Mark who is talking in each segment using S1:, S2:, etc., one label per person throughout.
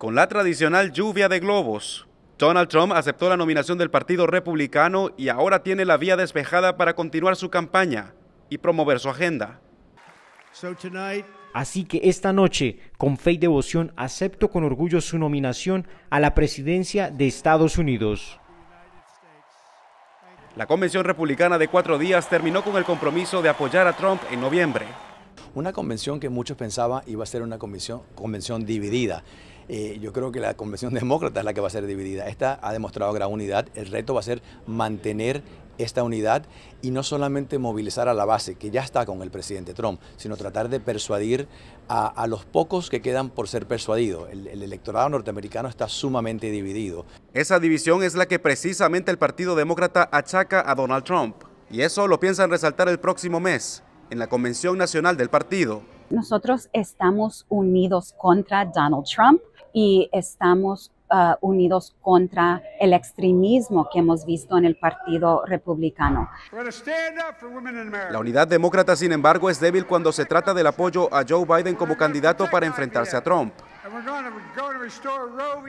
S1: Con la tradicional lluvia de globos, Donald Trump aceptó la nominación del Partido Republicano y ahora tiene la vía despejada para continuar su campaña y promover su agenda. Así que esta noche, con fe y devoción, acepto con orgullo su nominación a la presidencia de Estados Unidos. La Convención Republicana de cuatro días terminó con el compromiso de apoyar a Trump en noviembre.
S2: Una convención que muchos pensaban iba a ser una convención, convención dividida. Eh, yo creo que la Convención Demócrata es la que va a ser dividida. Esta ha demostrado gran unidad. El reto va a ser mantener esta unidad y no solamente movilizar a la base, que ya está con el presidente Trump, sino tratar de persuadir a, los pocos que quedan por ser persuadidos. El, el, electorado norteamericano está sumamente dividido. Esa división es
S1: la que precisamente el Partido Demócrata achaca a Donald Trump, y eso lo piensan resaltar el próximo mes, en la Convención Nacional del Partido.
S3: Nosotros estamos unidos contra Donald Trump y estamos ah, unidos contra el extremismo que hemos visto en el Partido Republicano.
S1: La unidad demócrata, sin embargo, es débil cuando se trata del apoyo a Joe Biden como candidato para enfrentarse a Trump.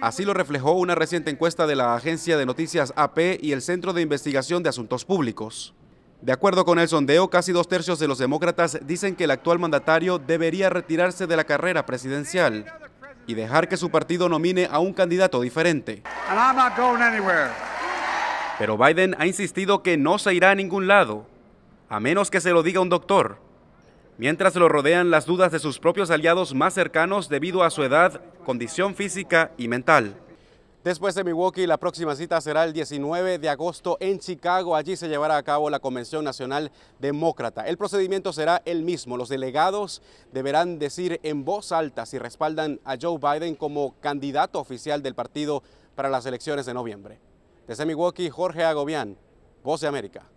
S1: Así lo reflejó una reciente encuesta de la agencia de noticias AP y el Centro de Investigación de Asuntos Públicos. De acuerdo con el sondeo, casi dos tercios de los demócratas dicen que el actual mandatario debería retirarse de la carrera presidencial y dejar que su partido nomine a un candidato diferente. Pero Biden ha insistido que no se irá a ningún lado, a menos que se lo diga un doctor. Mientras lo rodean las dudas de sus propios aliados más cercanos debido a su edad, condición física y mental. Después de Milwaukee, la próxima cita será el 19 de agosto en Chicago. Allí se llevará a cabo la Convención Nacional Demócrata. El procedimiento será el mismo. Los delegados deberán decir en voz alta si respaldan a Joe Biden como candidato oficial del partido para las elecciones de noviembre. Desde Milwaukee, Jorge Agobián, Voz de América.